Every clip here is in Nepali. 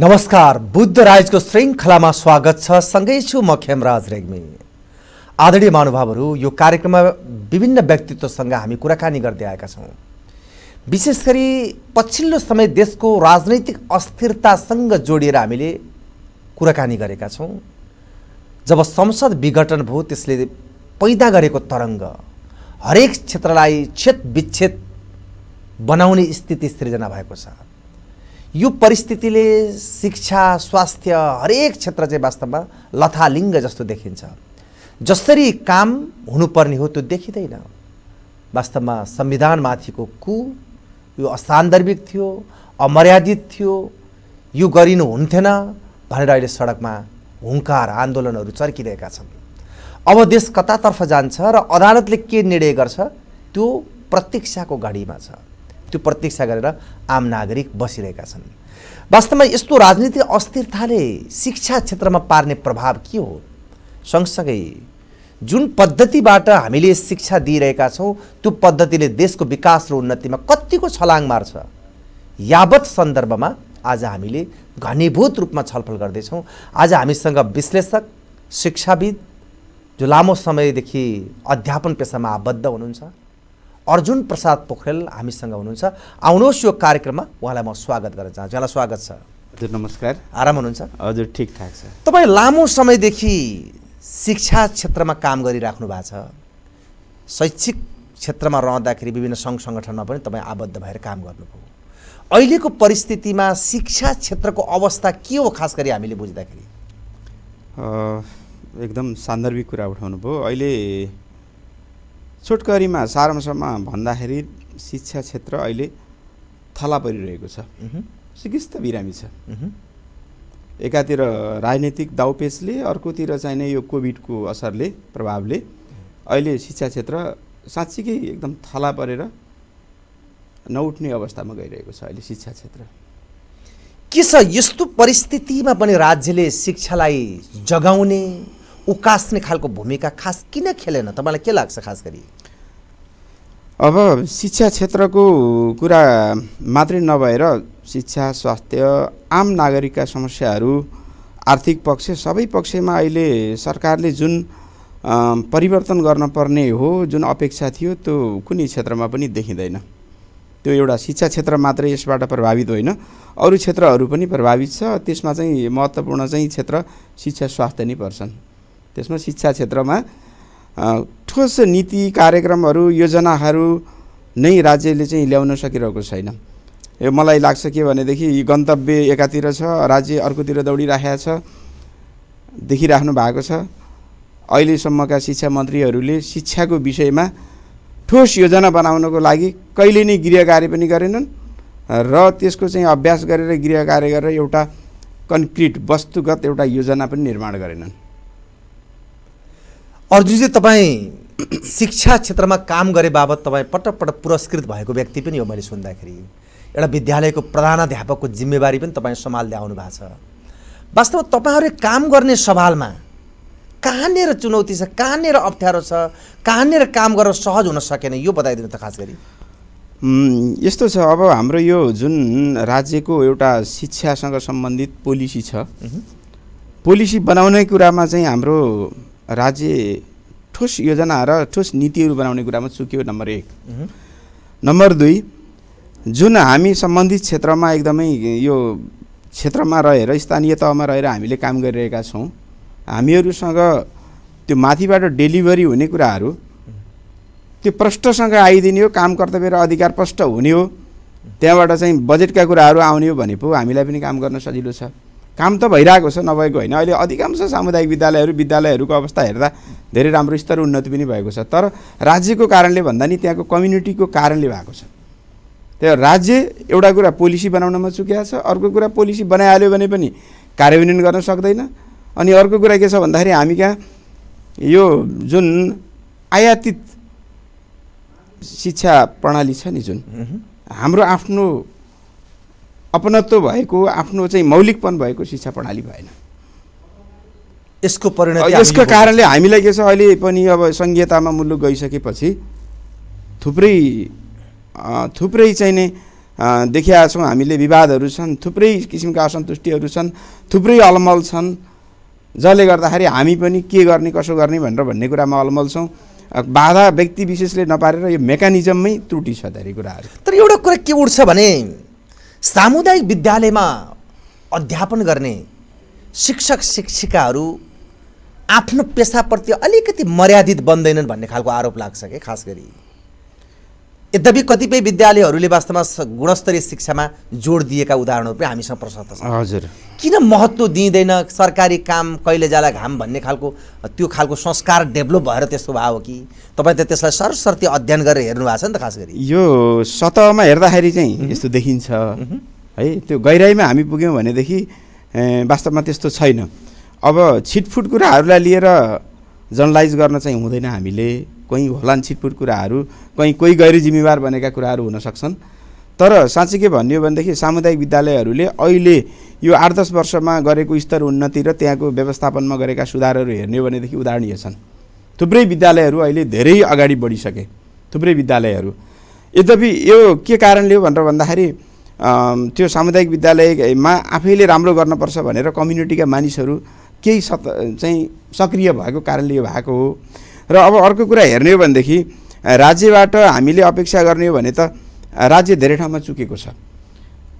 नमस्कार बुद्ध राइजको श्रृङ्खलामा स्वागत छ सँगै छु म खेमराज रेग्मी आदरणीय महानुभावहरू यो कार्यक्रममा विभिन्न व्यक्तित्वसँग हामी कुराकानी गर्दै आएका छौँ विशेष गरी पछिल्लो समय देशको राजनैतिक अस्थिरतासँग जोडिएर हामीले कुराकानी गरेका छौँ जब संसद विघटन भयो त्यसले पैदा गरेको तरङ्ग हरेक क्षेत्रलाई क्षेत्र विच्छेद बनाउने स्थिति सृजना भएको छ यो परिस्थितिले शिक्षा स्वास्थ्य हरेक क्षेत्र चाहिँ वास्तवमा लथालिङ्ग जस्तो देखिन्छ जसरी काम हुनुपर्ने हो त्यो देखिँदैन वास्तवमा संविधानमाथिको कु यो असान्दर्भिक थियो अमर्यादित थियो यो गरिनु हुन्थेन भनेर अहिले सडकमा हुङ्कार आन्दोलनहरू चर्किरहेका छन् अब देश कतातर्फ जान्छ र अदालतले के निर्णय गर्छ त्यो प्रतीक्षाको घडीमा छ त्यो प्रतीक्षा गरेर आम नागरिक बसिरहेका छन् वास्तवमा यस्तो राजनीतिक अस्थिरताले शिक्षा क्षेत्रमा पार्ने प्रभाव के हो सँगसँगै जुन पद्धतिबाट हामीले शिक्षा दिइरहेका छौँ त्यो पद्धतिले देशको विकास र उन्नतिमा कतिको छलाङ मार्छ यावत सन्दर्भमा आज हामीले घनीभूत रूपमा छलफल गर्दैछौँ आज हामीसँग विश्लेषक शिक्षाविद जो लामो समयदेखि अध्यापन पेसामा आबद्ध हुनुहुन्छ अर्जुन प्रसाद पोखरेल हामीसँग हुनुहुन्छ आउनुहोस् यो कार्यक्रममा उहाँलाई म स्वागत गर्न चाहन्छु उहाँलाई स्वागत छ हजुर नमस्कार आराम हुनुहुन्छ हजुर ठिक ठाक छ तपाईँ लामो समयदेखि शिक्षा क्षेत्रमा काम गरिराख्नु भएको छ शैक्षिक क्षेत्रमा रहँदाखेरि विभिन्न सङ्घ सङ्गठनमा पनि तपाईँ आबद्ध भएर काम गर्नुभयो अहिलेको परिस्थितिमा शिक्षा क्षेत्रको अवस्था के हो खास गरी हामीले बुझ्दाखेरि एकदम सान्दर्भिक कुरा उठाउनुभयो अहिले छोटकरीमा सारांशमा भन्दाखेरि शिक्षा क्षेत्र अहिले थला परिरहेको छ सिकिस्त बिरामी छ एकातिर राजनैतिक दाउपेचले अर्कोतिर चाहिँ नै यो कोभिडको असरले प्रभावले अहिले शिक्षा क्षेत्र साँच्चीकै एकदम थला परेर नउठ्ने अवस्थामा गइरहेको छ अहिले शिक्षा क्षेत्र के छ यस्तो परिस्थितिमा पनि राज्यले शिक्षालाई जगाउने उकास्ने खालको भूमिका खास किन खेलेन तपाईँलाई के लाग्छ खास गरी अब शिक्षा क्षेत्रको कुरा मात्रै नभएर शिक्षा स्वास्थ्य आम नागरिकका समस्याहरू आर्थिक पक्ष सबै पक्षमा अहिले सरकारले जुन परिवर्तन गर्न पर्ने हो जुन अपेक्षा थियो त्यो कुनै क्षेत्रमा पनि देखिँदैन त्यो एउटा शिक्षा क्षेत्र मात्रै यसबाट प्रभावित होइन अरू क्षेत्रहरू पनि प्रभावित छ त्यसमा चाहिँ महत्त्वपूर्ण चाहिँ क्षेत्र शिक्षा स्वास्थ्य नै पर्छन् त्यसमा शिक्षा क्षेत्रमा ठोस नीति कार्यक्रमहरू योजनाहरू नै राज्यले चाहिँ ल्याउन सकिरहेको छैन यो मलाई लाग्छ के भनेदेखि गन्तव्य एकातिर छ राज्य अर्कोतिर दौडिराखेको छ देखिराख्नु भएको छ अहिलेसम्मका शिक्षा मन्त्रीहरूले शिक्षाको विषयमा ठोस योजना बनाउनको लागि कहिले नै गृह कार्य पनि गरेनन् र त्यसको चाहिँ अभ्यास गरेर गृह कार्य गरेर एउटा कन्क्रिट वस्तुगत एउटा योजना पनि निर्माण गरेनन् अर्जुनजी तपाईँ शिक्षा क्षेत्रमा काम गरे बाबत तपाईँ पटक पटक पुरस्कृत भएको व्यक्ति पनि हो मैले सुन्दाखेरि एउटा विद्यालयको प्रधानाध्यापकको जिम्मेवारी पनि तपाईँ सम्हाल्दै आउनु भएको छ वास्तवमा तपाईँहरूले काम गर्ने सवालमा कहाँनिर चुनौती छ कहाँनिर अप्ठ्यारो छ कहाँनिर काम गर्न सहज हुन सकेन यो बताइदिनु त खास गरी यस्तो छ अब हाम्रो यो जुन राज्यको एउटा शिक्षासँग सम्बन्धित पोलिसी छ पोलिसी बनाउने कुरामा चाहिँ हाम्रो राज्य ठोस योजना र ठोस नीतिहरू बनाउने कुरामा चुक्यो नम्बर एक नम्बर दुई जुन हामी सम्बन्धित क्षेत्रमा एकदमै यो क्षेत्रमा रहेर स्थानीय तहमा रहेर हामीले काम गरिरहेका छौँ हामीहरूसँग त्यो माथिबाट डेलिभरी हुने कुराहरू त्यो प्रष्टसँग आइदिने हो काम कर्तव्य र अधिकार प्रष्ट हुने हो त्यहाँबाट चाहिँ बजेटका कुराहरू आउने हो भने पो हामीलाई पनि काम गर्न सजिलो छ काम त भइरहेको छ नभएको होइन अहिले अधिकांश सामुदायिक विद्यालयहरू विद्यालयहरूको अवस्था हेर्दा धेरै राम्रो स्तर उन्नति पनि भएको छ तर राज्यको कारणले भन्दा नि त्यहाँको कम्युनिटीको कारणले भएको छ त्यो राज्य एउटा कुरा पोलिसी बनाउनमा चुकिया छ अर्को कुरा पोलिसी बनाइहाल्यो भने पनि कार्यान्वयन गर्न सक्दैन अनि अर्को कुरा के छ भन्दाखेरि हामी कहाँ यो जुन आयातित शिक्षा प्रणाली छ नि जुन हाम्रो आफ्नो अपनत्व भएको आफ्नो चाहिँ मौलिकपन भएको शिक्षा प्रणाली भएन यसको परिणाम यसको कारणले हामीलाई के छ अहिले पनि अब सङ्घीयतामा मुलुक गइसकेपछि थुप्रै थुप्रै चाहिँ नै देखिया छौँ हामीले विवादहरू छन् थुप्रै किसिमका असन्तुष्टिहरू छन् थुप्रै अलमल छन् जसले गर्दाखेरि हामी पनि के गर्ने कसो गर्ने भनेर भन्ने कुरामा अलमल छौँ बाधा व्यक्ति विशेषले नपारेर यो मेकानिजममै त्रुटि छ धेरै कुराहरू तर एउटा कुरा के उठ्छ भने सामुदायिक विद्यालयमा अध्यापन गर्ने शिक्षक शिक्षिकाहरू आफ्नो पेसाप्रति अलिकति मर्यादित बन्दैनन् भन्ने खालको आरोप लाग्छ कि खास गरी यद्यपि कतिपय विद्यालयहरूले वास्तवमा गुणस्तरीय शिक्षामा जोड दिएका उदाहरणहरू पनि हामीसँग प्रशस्त छ हजुर किन महत्त्व दिइँदैन सरकारी काम कहिले जाला घाम भन्ने खालको त्यो खालको संस्कार डेभलप भएर त्यस्तो भयो हो कि तपाईँ त त्यसलाई सरसर्ती अध्ययन गरेर हेर्नु भएको छ नि त खास गरी यो सतहमा हेर्दाखेरि चाहिँ यस्तो देखिन्छ है त्यो गहिराइमा हामी पुग्यौँ भनेदेखि वास्तवमा त्यस्तो छैन अब छिटफुट कुराहरूलाई लिएर जर्नलाइज गर्न चाहिँ हुँदैन हामीले कहीँ होलान् छिटपुट कुराहरू कहीँ कोही गैर जिम्मेवार बनेका कुराहरू हुन सक्छन् तर के भन्यो भनेदेखि सामुदायिक विद्यालयहरूले अहिले यो आठ दस वर्षमा गरेको स्तर उन्नति र त्यहाँको व्यवस्थापनमा गरेका सुधारहरू हेर्ने हो भनेदेखि उदाहरणीय छन् थुप्रै विद्यालयहरू अहिले धेरै अगाडि बढिसके थुप्रै विद्यालयहरू यद्यपि यो के कारणले हो भनेर भन्दाखेरि त्यो सामुदायिक विद्यालयमा आफैले राम्रो गर्नुपर्छ भनेर कम्युनिटीका मानिसहरू केही सत चाहिँ सक्रिय भएको कारणले यो भएको हो र अब अर्को कुरा हेर्ने हो भनेदेखि राज्यबाट हामीले अपेक्षा गर्ने हो भने त राज्य धेरै ठाउँमा चुकेको छ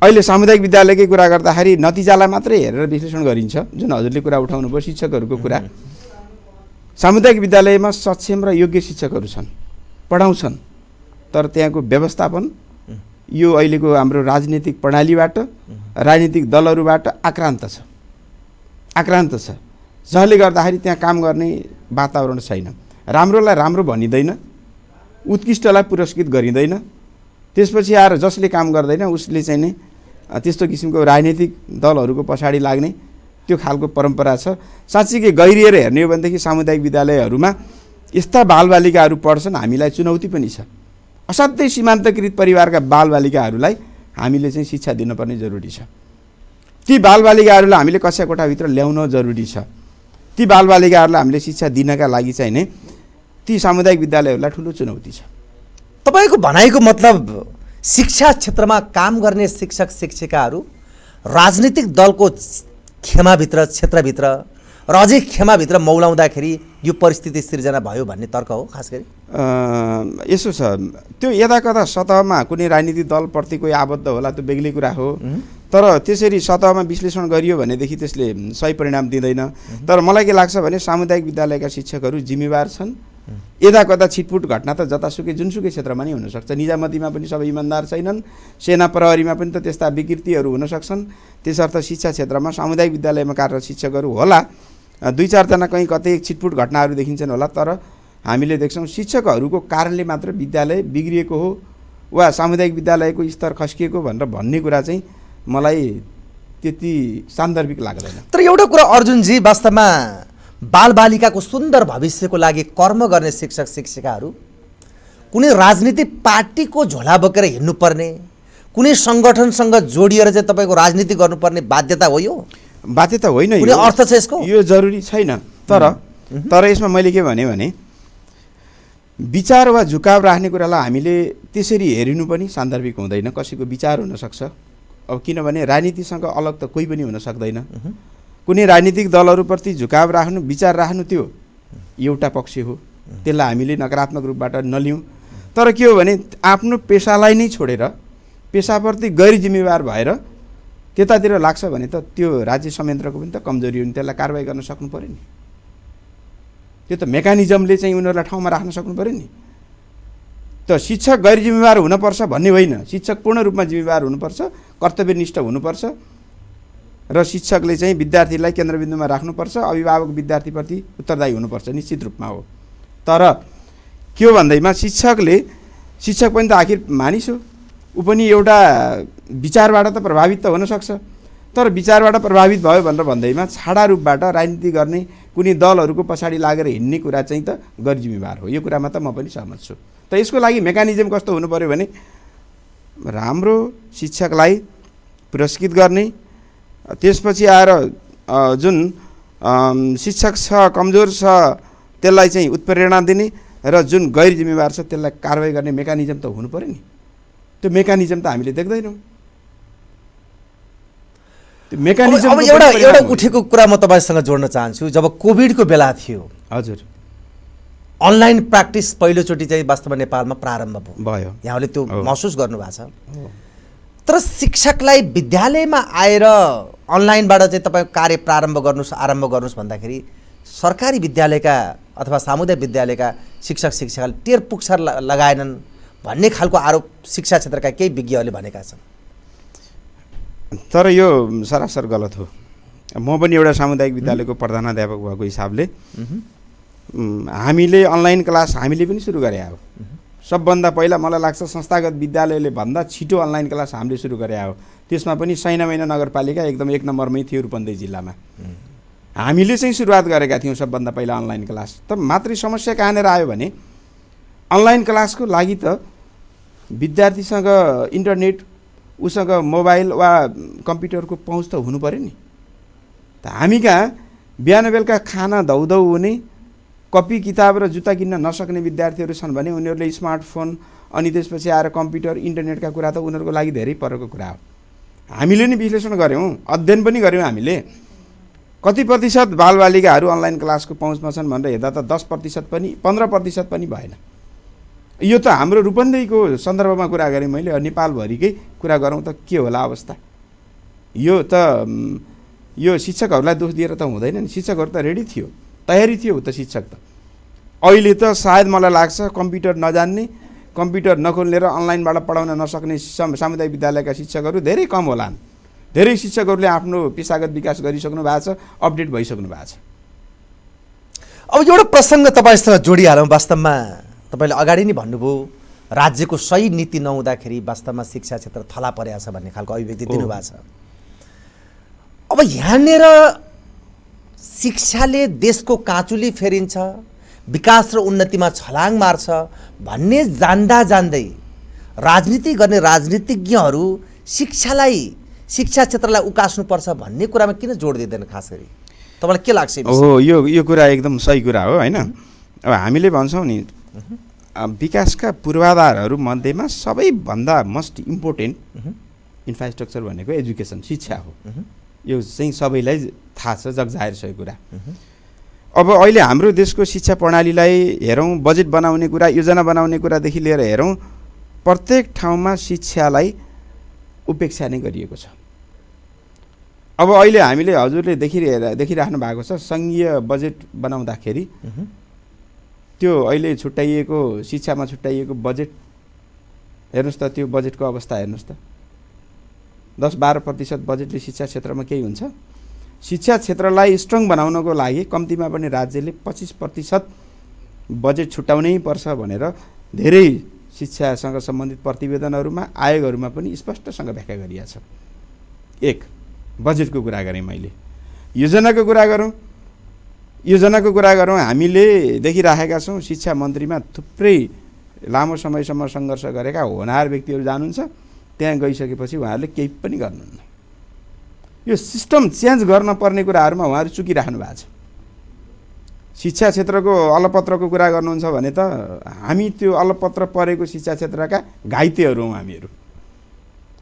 अहिले सामुदायिक विद्यालयकै कुरा गर्दाखेरि नतिजालाई मात्रै हेरेर विश्लेषण गरिन्छ जुन हजुरले कुरा उठाउनुभयो शिक्षकहरूको कुरा सामुदायिक विद्यालयमा सक्षम र योग्य शिक्षकहरू छन् पढाउँछन् तर त्यहाँको व्यवस्थापन यो अहिलेको हाम्रो राजनीतिक प्रणालीबाट राजनीतिक दलहरूबाट आक्रान्त छ आक्रान्त छ जसले गर्दाखेरि त्यहाँ काम गर्ने वातावरण छैन राम्रोलाई राम्रो भनिँदैन उत्कृष्टलाई पुरस्कृत गरिँदैन त्यसपछि आएर जसले काम गर्दैन उसले चाहिँ नै त्यस्तो किसिमको राजनैतिक दलहरूको पछाडि लाग्ने त्यो खालको परम्परा छ साँच्चीकै गहिरिएर हेर्ने हो भनेदेखि सामुदायिक विद्यालयहरूमा यस्ता बालबालिकाहरू पढ्छन् हामीलाई चुनौती पनि छ असाध्यै सीमान्तकृत परिवारका बालबालिकाहरूलाई हामीले चाहिँ शिक्षा दिनुपर्ने जरुरी छ ती बालबालिकाहरूलाई हामीले कक्षा कोठाभित्र ल्याउन जरुरी छ ती बालबालिकाहरूलाई हामीले शिक्षा दिनका लागि चाहिँ नै ती सामुदायिक विद्यालयहरूलाई ठुलो चुनौती छ तपाईँको भनाइको मतलब शिक्षा क्षेत्रमा काम गर्ने शिक्षक शिक्षिकाहरू राजनीतिक दलको खेमाभित्र क्षेत्रभित्र र अझै खेमाभित्र मौलाउँदाखेरि यो परिस्थिति सिर्जना भयो भन्ने तर्क हो खास गरी यसो छ त्यो कता सतहमा कुनै राजनीतिक दलप्रति कोही आबद्ध होला त्यो बेग्लै कुरा हो तर त्यसरी सतहमा विश्लेषण गरियो भनेदेखि त्यसले सही परिणाम दिँदैन तर मलाई के लाग्छ भने सामुदायिक विद्यालयका शिक्षकहरू जिम्मेवार छन् यता कता छिटपुट घटना त जतासुकै जुनसुकै क्षेत्रमा नै हुनसक्छ निजामतीमा पनि सबै इमान्दार छैनन् सेना प्रहरीमा पनि त त्यस्ता विकृतिहरू हुनसक्छन् त्यसर्थ शिक्षा क्षेत्रमा सामुदायिक विद्यालयमा कार्यरत शिक्षकहरू होला दुई चारजना कहीँ कतै छिटपुट घटनाहरू देखिन्छन् होला तर हामीले देख्छौँ शिक्षकहरूको कारणले मात्र विद्यालय बिग्रिएको हो वा सामुदायिक विद्यालयको स्तर खस्किएको भनेर भन्ने कुरा चाहिँ मलाई त्यति सान्दर्भिक लाग्दैन तर एउटा कुरा अर्जुनजी वास्तवमा बालबालिकाको सुन्दर भविष्यको लागि कर्म गर्ने शिक्षक शिक्षिकाहरू कुनै राजनीतिक पार्टीको झोला बोकेर हिँड्नुपर्ने कुनै सङ्गठनसँग जोडिएर चाहिँ तपाईँको राजनीति गर्नुपर्ने बाध्यता हो यो बाध्यता होइन अर्थ छ यसको यो जरुरी छैन तर तर यसमा मैले के भने भने विचार वा झुकाव राख्ने कुरालाई हामीले त्यसरी हेरिनु पनि सान्दर्भिक हुँदैन कसैको विचार हुनसक्छ अब किनभने राजनीतिसँग अलग त कोही पनि हुन सक्दैन कुनै राजनीतिक दलहरूप्रति झुकाव राख्नु विचार राख्नु त्यो एउटा पक्ष हो त्यसलाई हामीले नकारात्मक रूपबाट नलिउँ तर के हो भने आफ्नो पेसालाई नै छोडेर पेसाप्रति गैर जिम्मेवार भएर त्यतातिर लाग्छ भने त त्यो राज्य संयन्त्रको पनि त कमजोरी हुने त्यसलाई कारवाही गर्न सक्नु पऱ्यो नि त्यो त मेकानिजमले चाहिँ उनीहरूलाई ठाउँमा राख्न सक्नु पऱ्यो नि त शिक्षक गैर जिम्मेवार हुनुपर्छ भन्ने होइन शिक्षक पूर्ण रूपमा जिम्मेवार हुनुपर्छ कर्तव्यनिष्ठ हुनुपर्छ र शिक्षकले चाहिँ विद्यार्थीलाई केन्द्रबिन्दुमा राख्नुपर्छ अभिभावक विद्यार्थीप्रति उत्तरदायी हुनुपर्छ निश्चित रूपमा हो तर के हो भन्दैमा शिक्षकले शिक्षक पनि त आखिर मानिस हो ऊ पनि एउटा विचारबाट त प्रभावित त हुनसक्छ तर विचारबाट प्रभावित भयो भनेर भन्दैमा छाडा रूपबाट राजनीति गर्ने कुनै दलहरूको पछाडि लागेर हिँड्ने कुरा चाहिँ त गरिजिम्मेवार हो यो कुरामा त म पनि सहमत छु त यसको लागि मेकानिजम कस्तो हुनु पऱ्यो भने राम्रो शिक्षकलाई पुरस्कृत गर्ने त्यसपछि आएर जुन शिक्षक छ कमजोर छ त्यसलाई चाहिँ उत्प्रेरणा दिने र जुन गैर जिम्मेवार छ त्यसलाई कारवाही गर्ने मेकानिजम त हुनु पऱ्यो नि त्यो मेकानिजम त हामीले देख्दैनौँ मेकानिजम अब एउटा एउटा उठेको कुरा म तपाईँसँग जोड्न चाहन्छु जब कोभिडको बेला थियो हजुर अनलाइन प्र्याक्टिस पहिलोचोटि चाहिँ वास्तवमा नेपालमा प्रारम्भ भयो यहाँले त्यो महसुस गर्नुभएको छ तर शिक्षकलाई विद्यालयमा आएर अनलाइनबाट चाहिँ तपाईँ कार्य प्रारम्भ गर्नुहोस् आरम्भ गर्नुहोस् भन्दाखेरि सरकारी विद्यालयका अथवा सामुदायिक विद्यालयका शिक्षक शिक्षकले टेर पुक्सर लगाएनन् भन्ने खालको आरोप शिक्षा क्षेत्रका केही विज्ञहरूले भनेका छन् तर यो सरासर गलत हो म पनि एउटा सामुदायिक विद्यालयको प्रधानाध्यापक भएको हिसाबले हामीले अनलाइन क्लास हामीले पनि सुरु गरे हो सबभन्दा पहिला मलाई लाग्छ संस्थागत विद्यालयले भन्दा छिटो अनलाइन क्लास हामीले सुरु गरे हो त्यसमा पनि सैना महिना नगरपालिका एकदम एक नम्बरमै थियो रूपन्दै जिल्लामा हामीले चाहिँ सुरुवात गरेका थियौँ सबभन्दा पहिला अनलाइन क्लास त मात्र समस्या कहाँनिर आयो भने अनलाइन क्लासको लागि त विद्यार्थीसँग इन्टरनेट उसँग मोबाइल वा कम्प्युटरको पहुँच त हुनु पऱ्यो नि त हामी कहाँ बिहान बेलुका खाना धौधौ हुने कपी किताब र जुत्ता किन्न नसक्ने विद्यार्थीहरू छन् भने उनीहरूले स्मार्टफोन अनि त्यसपछि आएर कम्प्युटर इन्टरनेटका कुरा त उनीहरूको लागि धेरै परको कुरा हो हामीले नि विश्लेषण गऱ्यौँ अध्ययन पनि गऱ्यौँ हामीले कति प्रतिशत बालबालिकाहरू अनलाइन क्लासको पहुँचमा छन् भनेर हेर्दा त दस प्रतिशत पनि पन्ध्र प्रतिशत पनि भएन यो त हाम्रो रूपन्देहीको सन्दर्भमा कुरा गरेँ मैले नेपालभरिकै कुरा गरौँ त के होला अवस्था यो त यो शिक्षकहरूलाई दोष दिएर त हुँदैन नि शिक्षकहरू त रेडी थियो तयारी थियो त शिक्षक त अहिले त सायद मलाई लाग्छ कम्प्युटर नजान्ने कम्प्युटर नखोलेर अनलाइनबाट पढाउन नसक्ने सामुदायिक विद्यालयका शिक्षकहरू धेरै कम होलान् धेरै शिक्षकहरूले आफ्नो पेसागत विकास गरिसक्नु भएको छ अपडेट भइसक्नु भएको छ अब एउटा प्रसङ्ग तपाईँसँग जोडिहालौँ वास्तवमा तपाईँले अगाडि नै भन्नुभयो राज्यको सही नीति नहुँदाखेरि वास्तवमा शिक्षा क्षेत्र थला परेको छ भन्ने खालको अभिव्यक्ति दिनुभएको छ अब यहाँनिर शिक्षाले देशको काँचुली फेरिन्छ विकास र उन्नतिमा छलाङ मार्छ भन्ने जान्दा जान्दै राजनीति गर्ने राजनीतिज्ञहरू शिक्षालाई शिक्षा क्षेत्रलाई उकास्नुपर्छ भन्ने कुरामा किन जोड दिँदैन खास गरी तपाईँलाई के लाग्छ हो यो यो कुरा एकदम सही कुरा हो होइन अब हामीले भन्छौँ नि विकासका पूर्वाधारहरू मध्येमा सबैभन्दा मोस्ट इम्पोर्टेन्ट इन्फ्रास्ट्रक्चर भनेको एजुकेसन शिक्षा हो यो चाहिँ सबैलाई थाहा छ जगजाहेर छ यो कुरा अब अहिले हाम्रो देशको शिक्षा प्रणालीलाई हेरौँ बजेट बनाउने कुरा योजना बनाउने कुरादेखि लिएर हेरौँ प्रत्येक ठाउँमा शिक्षालाई उपेक्षा नै गरिएको छ अब अहिले हामीले हजुरले देखि देखिराख्नु भएको छ सङ्घीय बजेट बनाउँदाखेरि त्यो अहिले छुट्याइएको शिक्षामा छुट्याइएको बजेट हेर्नुहोस् त त्यो बजेटको अवस्था हेर्नुहोस् त दस बाह्र प्रतिशत बजेटले शिक्षा क्षेत्रमा केही हुन्छ शिक्षा क्षेत्रलाई स्ट्रङ बनाउनको लागि कम्तीमा पनि राज्यले पच्चिस प्रतिशत बजेट छुट्याउनै पर्छ भनेर धेरै शिक्षासँग सम्बन्धित प्रतिवेदनहरूमा आयोगहरूमा पनि स्पष्टसँग व्याख्या गरिएको छ एक बजेटको कुरा गरेँ मैले योजनाको कुरा गरौँ योजनाको कुरा गरौँ हामीले देखिराखेका छौँ शिक्षा मन्त्रीमा थुप्रै लामो समयसम्म सङ्घर्ष गरेका होनहार व्यक्तिहरू जानुहुन्छ त्यहाँ गइसकेपछि उहाँहरूले केही पनि गर्नुहुन्न यो सिस्टम चेन्ज गर्न पर्ने कुराहरूमा उहाँहरू चुकिराख्नु भएको छ शिक्षा क्षेत्रको अलपत्रको कुरा गर्नुहुन्छ भने त हामी त्यो अलपत्र परेको शिक्षा क्षेत्रका घाइतेहरू हौँ हामीहरू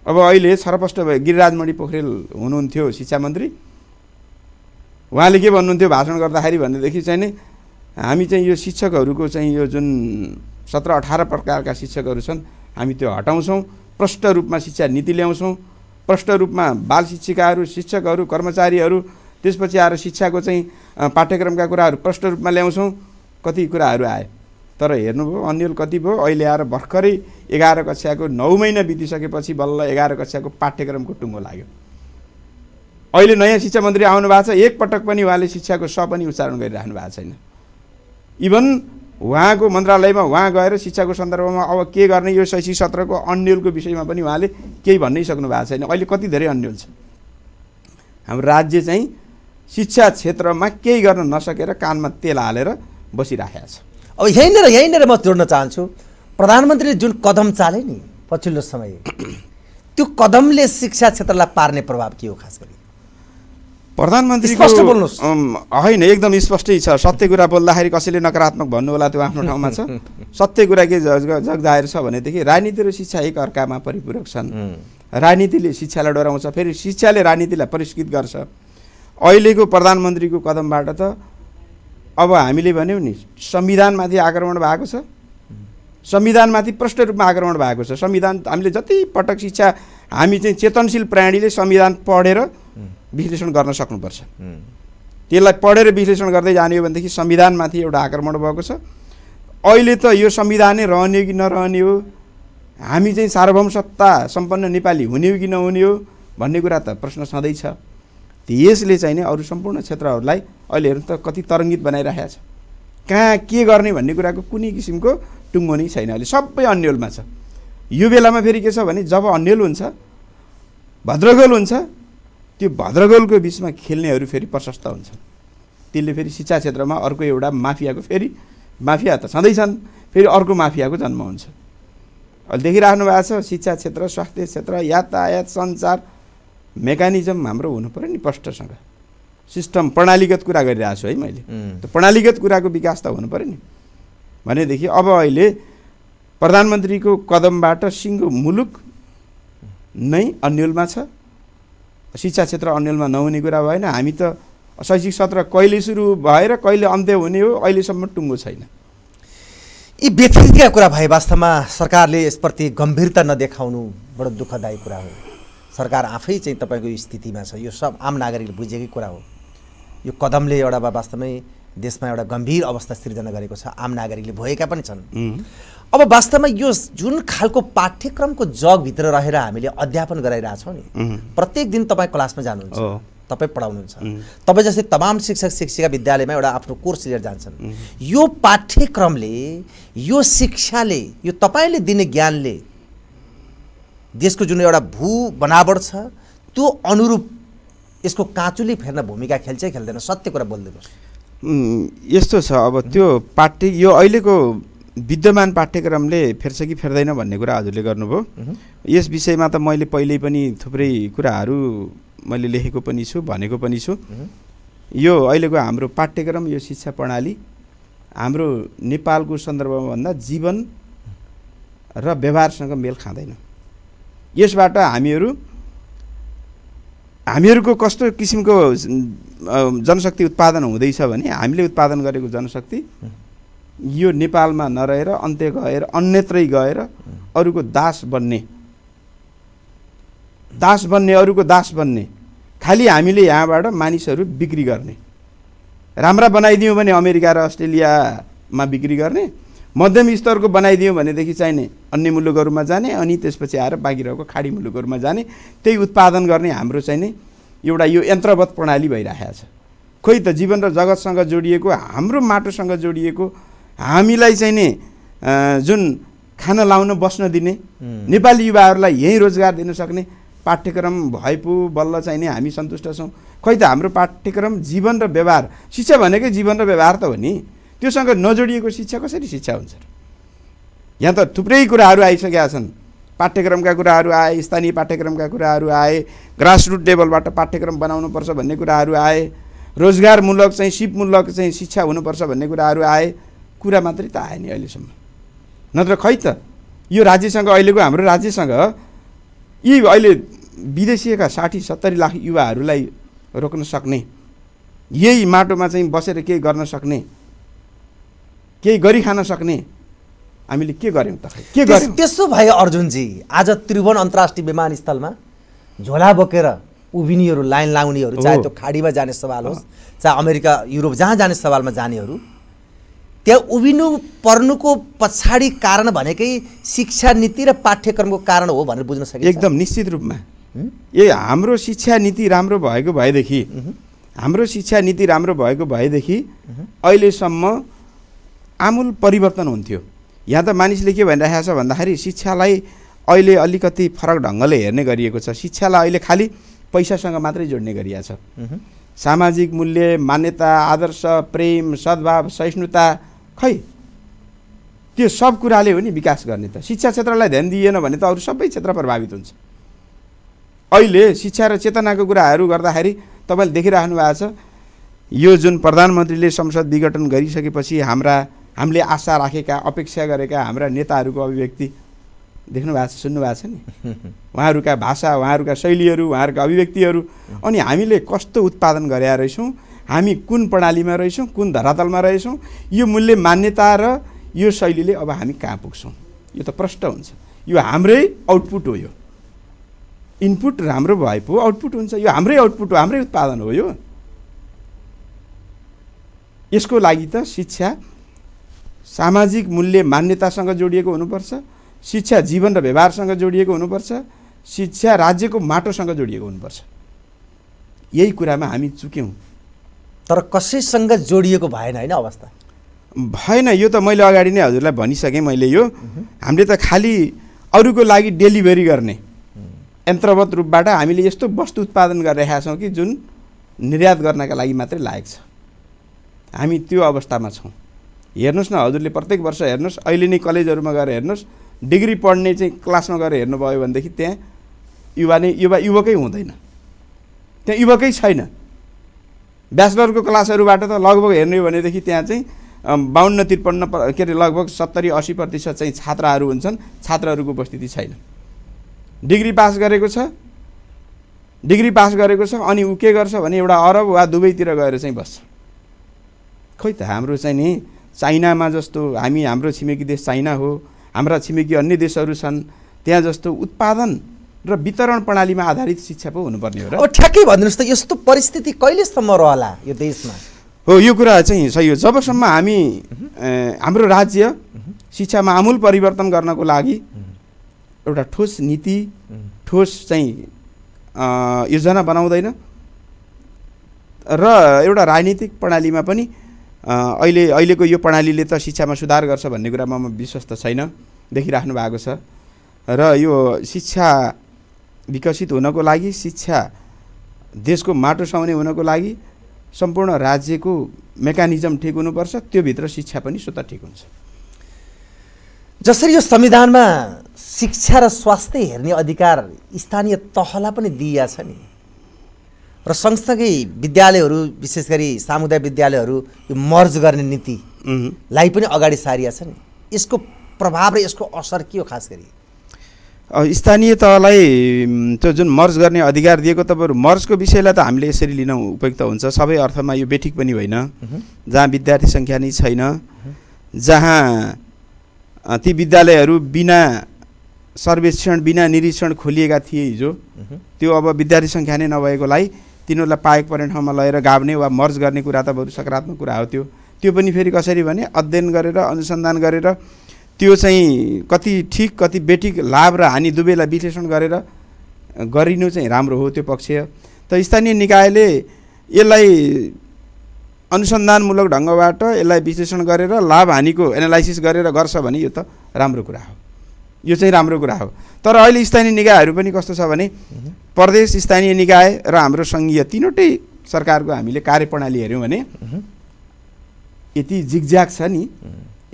अब अहिले सर्वष्ट भयो गिरिराजमणि पोखरेल हुनुहुन्थ्यो शिक्षा मन्त्री उहाँले के भन्नुहुन्थ्यो भाषण गर्दाखेरि भनेदेखि चाहिँ नि हामी चाहिँ यो शिक्षकहरूको चाहिँ यो जुन सत्र अठार प्रकारका शिक्षकहरू छन् हामी त्यो हटाउँछौँ प्रष्ट रूपमा शिक्षा नीति ल्याउँछौँ प्रष्ट रूपमा बाल शिक्षिकाहरू शिक्षकहरू कर्मचारीहरू त्यसपछि आएर शिक्षाको चाहिँ पाठ्यक्रमका कुराहरू प्रष्ट रूपमा ल्याउँछौँ कति कुराहरू आए तर हेर्नुभयो अन्यल कति भयो अहिले आएर भर्खरै एघार कक्षाको नौ महिना बितिसकेपछि बल्ल एघार कक्षाको पाठ्यक्रमको टुङ्गो लाग्यो अहिले नयाँ शिक्षा मन्त्री आउनु भएको छ एकपटक पनि उहाँले शिक्षाको स पनि उच्चारण गरिराख्नु भएको छैन इभन उहाँको मन्त्रालयमा उहाँ गएर शिक्षाको सन्दर्भमा अब के गर्ने यो शैक्षिक सत्रको अन्यलको विषयमा पनि उहाँले केही भन्नै सक्नु भएको छैन अहिले कति धेरै अन्यल छ हाम्रो राज्य चाहिँ शिक्षा क्षेत्रमा केही गर्न नसकेर कानमा तेल हालेर बसिराखेको छ अब यहीँनिर यहीँनिर म जोड्न चाहन्छु प्रधानमन्त्रीले जुन कदम चाले नि पछिल्लो समय त्यो कदमले शिक्षा क्षेत्रलाई पार्ने प्रभाव के हो खास गरी प्रधानमन्त्री स्पष्ट बोल्नुहोस् होइन एकदम स्पष्टै छ सत्य कुरा बोल्दाखेरि कसैले नकारात्मक भन्नु होला त्यो आफ्नो ठाउँमा छ सत्य कुरा के जग्दाहरू छ भनेदेखि राजनीति र शिक्षा एक अर्कामा परिपूरक छन् राजनीतिले शिक्षालाई डराउँछ फेरि शिक्षाले राजनीतिलाई परिष्कृत गर्छ अहिलेको प्रधानमन्त्रीको कदमबाट त अब हामीले भन्यौँ नि संविधानमाथि आक्रमण भएको छ संविधानमाथि प्रष्ट रूपमा आक्रमण भएको छ संविधान हामीले जति पटक शिक्षा हामी चाहिँ चेतनशील प्राणीले संविधान पढेर विश्लेषण गर्न सक्नुपर्छ त्यसलाई पढेर विश्लेषण गर्दै जाने हो भनेदेखि संविधानमाथि एउटा आक्रमण भएको छ अहिले त यो संविधानै रहने हो कि नरहने हो हामी चाहिँ सार्वभौम सत्ता सम्पन्न नेपाली हुने हो कि नहुने हो भन्ने कुरा त प्रश्न सधैँ छ यसले चाहिँ नै अरू सम्पूर्ण क्षेत्रहरूलाई अहिले हेर्नु त कति तरङ्गित बनाइरहेको छ कहाँ के गर्ने भन्ने कुराको कुनै किसिमको टुङ्गो नै छैन अहिले सबै अन्यलमा छ यो बेलामा फेरि के छ भने जब अन्यल हुन्छ भद्रगोल हुन्छ त्यो भद्रगोलको बिचमा खेल्नेहरू फेरि प्रशस्त हुन्छन् त्यसले फेरि शिक्षा क्षेत्रमा अर्को एउटा माफियाको फेरि माफिया त छँदैछन् फेरि अर्को माफियाको जन्म हुन्छ अहिले देखिराख्नु भएको छ शिक्षा क्षेत्र स्वास्थ्य क्षेत्र यातायात सञ्चार मेकानिजम हाम्रो पऱ्यो नि प्रष्टसँग सिस्टम प्रणालीगत कुरा गरिरहेको छु है मैले त प्रणालीगत कुराको विकास त हुनु पऱ्यो नि भनेदेखि अब अहिले प्रधानमन्त्रीको कदमबाट सिङ्गो मुलुक नै अन्यलमा छ शिक्षा क्षेत्र अन्यलमा नहुने कुरा भएन हामी त शैक्षिक सत्र कहिले सुरु भएर कहिले अन्त्य हुने हो अहिलेसम्म टुङ्गो छैन यी व्यथितका कुरा भए वास्तवमा सरकारले यसप्रति गम्भीरता नदेखाउनु बडो दुःखदायी कुरा हो सरकार आफै चाहिँ तपाईँको स्थितिमा छ यो सब आम नागरिकले बुझेकै कुरा हो यो कदमले एउटा वास्तवमै देशमा एउटा गम्भीर अवस्था सिर्जना गरेको छ आम नागरिकले भएका पनि छन् अब वास्तवमा यो जुन खालको पाठ्यक्रमको जगभित्र रहेर हामीले अध्यापन गराइरहेछौँ नि प्रत्येक दिन तपाईँ क्लासमा जानुहुन्छ तपाईँ पढाउनुहुन्छ तपाईँ जस्तै तमाम शिक्षक शिक्षिका विद्यालयमा एउटा आफ्नो कोर्स लिएर जान्छन् यो पाठ्यक्रमले यो शिक्षाले यो तपाईँले दिने ज्ञानले देशको जुन एउटा भू बनावट छ त्यो अनुरूप यसको काँचुली फेर्न भूमिका खेल्छ खेल्दैन सत्य कुरा बोलिदिनुहोस् यस्तो छ अब त्यो पाठ्य यो अहिलेको विद्यमान पाठ्यक्रमले फेर्छ कि फेर्दैन भन्ने कुरा हजुरले गर्नुभयो यस विषयमा त मैले पहिल्यै पनि थुप्रै कुराहरू मैले लेखेको पनि छु भनेको पनि छु यो अहिलेको हाम्रो पाठ्यक्रम यो शिक्षा प्रणाली हाम्रो नेपालको सन्दर्भमा भन्दा जीवन र व्यवहारसँग मेल खाँदैन यसबाट हामीहरू हामीहरूको कस्तो किसिमको जनशक्ति उत्पादन हुँदैछ भने हामीले उत्पादन गरेको जनशक्ति यो नेपालमा नरहेर अन्त्य गएर अन्यत्रै गएर अरूको दास बन्ने दास बन्ने अरूको दास बन्ने खालि हामीले यहाँबाट मानिसहरू बिक्री गर्ने राम्रा बनाइदियौँ भने अमेरिका र अस्ट्रेलियामा बिक्री गर्ने मध्यम स्तरको बनाइदियो भनेदेखि चाहिने अन्य मुलुकहरूमा जाने अनि त्यसपछि आएर बाँकी रहेको खाडी मुलुकहरूमा जाने त्यही उत्पादन गर्ने हाम्रो चाहिने एउटा यो यन्त्रवत प्रणाली भइरहेको छ खोइ त जीवन र जगतसँग जोडिएको हाम्रो माटोसँग जोडिएको हामीलाई चाहिँ नै जुन खान लाउन बस्न दिने नेपाली युवाहरूलाई यहीँ रोजगार दिन सक्ने पाठ्यक्रम भएपो बल्ल चाहिँ नै हामी सन्तुष्ट छौँ खोइ त हाम्रो पाठ्यक्रम जीवन र व्यवहार शिक्षा भनेकै जीवन र व्यवहार त हो नि त्योसँग नजोडिएको शिक्षा कसरी शिक्षा हुन्छ यहाँ त थुप्रै कुराहरू आइसकेका छन् पाठ्यक्रमका कुराहरू आए स्थानीय पाठ्यक्रमका कुराहरू आए ग्रासरुट लेभलबाट पाठ्यक्रम बनाउनुपर्छ भन्ने कुराहरू आए रोजगारमूलक चाहिँ सिपमूलक चाहिँ शिक्षा हुनुपर्छ भन्ने कुराहरू आए कुरा मात्रै त आए नि अहिलेसम्म नत्र खै त यो राज्यसँग अहिलेको हाम्रो राज्यसँग यी अहिले विदेशीका साठी सत्तरी लाख युवाहरूलाई रोक्न सक्ने यही माटोमा चाहिँ बसेर केही गर्न सक्ने केही गरी खान सक्ने हामीले के गऱ्यौँ त के गर्यौँ त्यसो भए अर्जुनजी आज त्रिभुवन अन्तर्राष्ट्रिय विमानस्थलमा झोला बोकेर उभिनीहरू लाइन लाउनेहरू चाहे त्यो खाडीमा जाने सवाल होस् चाहे अमेरिका युरोप जहाँ जाने सवालमा जानेहरू त्यहाँ उभिनु पर्नुको पछाडि कारण भनेकै शिक्षा नीति र पाठ्यक्रमको कारण हो भनेर बुझ्न सकिन्छ एकदम निश्चित रूपमा ए हाम्रो शिक्षा नीति राम्रो भएको भएदेखि हाम्रो शिक्षा नीति राम्रो भएको भएदेखि अहिलेसम्म आमूल परिवर्तन हुन्थ्यो यहाँ त मानिसले के भनिरहेको छ भन्दाखेरि शिक्षालाई अहिले अलिकति फरक ढङ्गले हेर्ने गरिएको छ शिक्षालाई अहिले खालि पैसासँग मात्रै जोड्ने गरिएको छ सामाजिक मूल्य मान्यता आदर्श प्रेम सद्भाव सहिष्णुता खै त्यो सब कुराले हो नि विकास गर्ने त शिक्षा क्षेत्रलाई ध्यान दिएन भने त अरू सबै क्षेत्र प्रभावित हुन्छ अहिले शिक्षा र चेतनाको कुराहरू गर्दाखेरि तपाईँले देखिराख्नु भएको छ यो जुन प्रधानमन्त्रीले संसद विघटन गरिसकेपछि हाम्रा हामीले आशा राखेका अपेक्षा गरेका हाम्रा नेताहरूको अभिव्यक्ति देख्नु भएको छ सुन्नु भएको छ नि उहाँहरूका भाषा उहाँहरूका शैलीहरू उहाँहरूका अभिव्यक्तिहरू अनि हामीले कस्तो उत्पादन गरेका रहेछौँ हामी कुन प्रणालीमा रहेछौँ कुन धरातलमा रहेछौँ यो मूल्य मान्यता र यो शैलीले अब हामी कहाँ पुग्छौँ यो त प्रष्ट हुन्छ यो हाम्रै आउटपुट हो यो इनपुट राम्रो भए पो आउटपुट हुन्छ यो हाम्रै आउटपुट हो हाम्रै उत्पादन हो यो यसको लागि त शिक्षा सामाजिक मूल्य मान्यतासँग जोडिएको हुनुपर्छ शिक्षा जीवन र व्यवहारसँग जोडिएको हुनुपर्छ शिक्षा राज्यको माटोसँग जोडिएको हुनुपर्छ यही कुरामा हामी चुक्यौँ तर कसैसँग जोडिएको भएन होइन अवस्था भएन यो त मैले अगाडि नै हजुरलाई भनिसकेँ मैले यो हामीले त खालि अरूको लागि डेलिभरी गर्ने यन्त्रवत रूपबाट हामीले यस्तो वस्तु उत्पादन गरिरहेका छौँ कि जुन निर्यात गर्नका लागि मात्रै लागेको छ हामी त्यो अवस्थामा छौँ हेर्नुहोस् न हजुरले प्रत्येक वर्ष हेर्नुहोस् अहिले नै कलेजहरूमा गएर हेर्नुहोस् डिग्री पढ्ने चाहिँ क्लासमा गएर हेर्नुभयो भनेदेखि त्यहाँ युवा नै युवा युवकै हुँदैन त्यहाँ युवकै छैन ब्याचलरको क्लासहरूबाट त लगभग हेर्ने हो भनेदेखि त्यहाँ चाहिँ बाहन्न त्रिपन्न के अरे लगभग सत्तरी असी प्रतिशत चाहिँ छात्राहरू हुन्छन् छात्राहरूको उपस्थिति छैन डिग्री पास गरेको छ डिग्री पास गरेको छ अनि ऊ के गर्छ भने एउटा अरब वा दुबईतिर गएर चाहिँ बस्छ खोइ त हाम्रो चाहिँ नि चाइनामा जस्तो हामी हाम्रो छिमेकी देश चाइना हो हाम्रा छिमेकी अन्य देशहरू छन् त्यहाँ जस्तो उत्पादन र वितरण प्रणालीमा आधारित शिक्षा पो हुनुपर्ने हो र ठ्याक्कै भनिदिनुहोस् त यस्तो परिस्थिति कहिलेसम्म रहला यो देशमा हो यो कुरा चाहिँ सही हो जबसम्म हामी हाम्रो राज्य शिक्षामा आमूल परिवर्तन गर्नको लागि एउटा ठोस नीति ठोस चाहिँ योजना बनाउँदैन र एउटा राजनीतिक प्रणालीमा पनि अहिले अहिलेको यो प्रणालीले त शिक्षामा सुधार गर्छ भन्ने कुरामा म विश्वस्त छैन देखिराख्नु भएको छ र यो शिक्षा विकसित हुनको लागि शिक्षा देशको माटो साउने हुनको लागि सम्पूर्ण राज्यको मेकानिजम ठिक हुनुपर्छ त्योभित्र शिक्षा पनि स्वतः ठिक हुन्छ जसरी यो संविधानमा शिक्षा र स्वास्थ्य हेर्ने अधिकार स्थानीय तहलाई पनि दिइया छ नि र सँगसँगै विद्यालयहरू विशेष गरी सामुदायिक विद्यालयहरू यो मर्ज गर्ने नीतिलाई पनि अगाडि सारिया छ नि यसको प्रभाव र यसको असर के हो खास गरी स्थानीय तहलाई त्यो जुन मर्ज गर्ने अधिकार दिएको तपाईँहरू मर्जको विषयलाई त हामीले यसरी लिन उपयुक्त हुन्छ सबै अर्थमा यो बेठिक पनि होइन जहाँ विद्यार्थी सङ्ख्या नै छैन जहाँ ती विद्यालयहरू बिना सर्वेक्षण बिना निरीक्षण खोलिएका थिए हिजो त्यो अब विद्यार्थी सङ्ख्या नै नभएकोलाई तिनीहरूलाई पाएको पर्ने ठाउँमा लगेर गाभ्ने वा मर्ज गर्ने कुरा त बरु सकारात्मक कुरा हो त्यो त्यो पनि फेरि कसरी भने अध्ययन गरेर अनुसन्धान गरेर त्यो चाहिँ कति ठिक कति बेठिक लाभ र हानि दुवैलाई विश्लेषण गरेर गरिनु चाहिँ राम्रो हो त्यो पक्ष त स्थानीय निकायले यसलाई अनुसन्धानमूलक ढङ्गबाट यसलाई विश्लेषण गरेर लाभ हानिको एनालाइसिस गरेर गर्छ भने यो त राम्रो कुरा हो यो चाहिँ राम्रो कुरा हो तर अहिले स्थानीय निकायहरू पनि कस्तो छ भने प्रदेश स्थानीय निकाय र हाम्रो सङ्घीय तिनवटै सरकारको हामीले कार्यप्रणाली हेऱ्यौँ भने यति जिगज्याग छ नि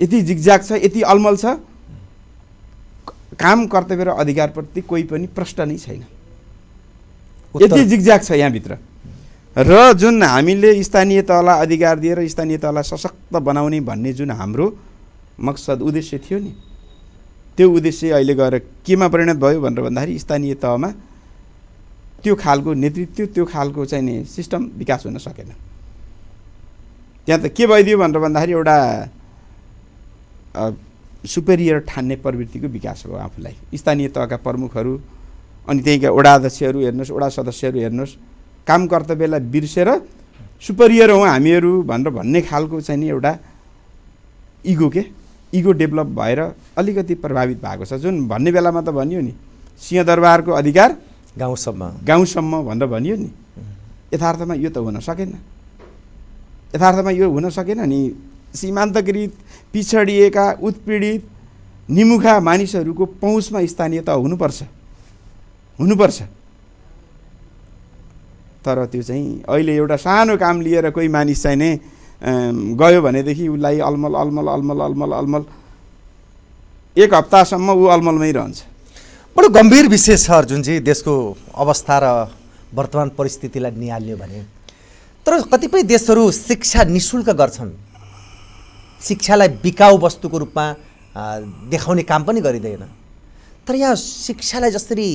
यति जिगज्याग छ यति अलमल छ काम कर्तव्य र अधिकारप्रति कोही पनि प्रष्ट नै छैन यति जिगज्याग छ यहाँभित्र र जुन हामीले स्थानीय तहलाई अधिकार दिएर स्थानीय तहलाई सशक्त बनाउने भन्ने जुन हाम्रो मकसद उद्देश्य थियो नि त्यो उद्देश्य अहिले गएर केमा परिणत भयो भनेर भन्दाखेरि स्थानीय तहमा त्यो खालको नेतृत्व त्यो खालको चाहिँ नि सिस्टम विकास हुन सकेन त्यहाँ त के भइदियो भनेर भन्दाखेरि एउटा सुपेरियर ठान्ने प्रवृत्तिको विकास हो आफूलाई स्थानीय तहका प्रमुखहरू अनि त्यहीँका वडा अध्यक्षहरू हेर्नुहोस् वडा सदस्यहरू हेर्नुहोस् काम कर्तव्यलाई बिर्सेर सुपरियर हौँ हामीहरू भनेर भन्ने खालको चाहिँ नि एउटा इगो के इगो डेभलप भएर अलिकति प्रभावित भएको छ जुन भन्ने बेलामा त भनियो नि सिंहदरबारको अधिकार गाउँसम्म गाउँसम्म भनेर भनियो नि यथार्थमा यो त हुन सकेन यथार्थमा यो हुन सकेन नि सीमान्तकृत पिछडिएका उत्पीडित निमुखा मानिसहरूको पहुँचमा स्थानीय त हुनुपर्छ हुनुपर्छ तर त्यो चाहिँ अहिले एउटा सानो काम लिएर कोही मानिस चाहिँ नै गयो भनेदेखि उसलाई अलमल अलमल अलमल अलमल अलमल एक हप्तासम्म ऊ अलमलमै रहन्छ बडो गम्भीर विषय छ जी देशको अवस्था र वर्तमान परिस्थितिलाई निहाल्यो भने तर कतिपय देशहरू शिक्षा नि शुल्क गर्छन् शिक्षालाई बिकाउ वस्तुको रूपमा देखाउने काम पनि गरिँदैन तर यहाँ शिक्षालाई जसरी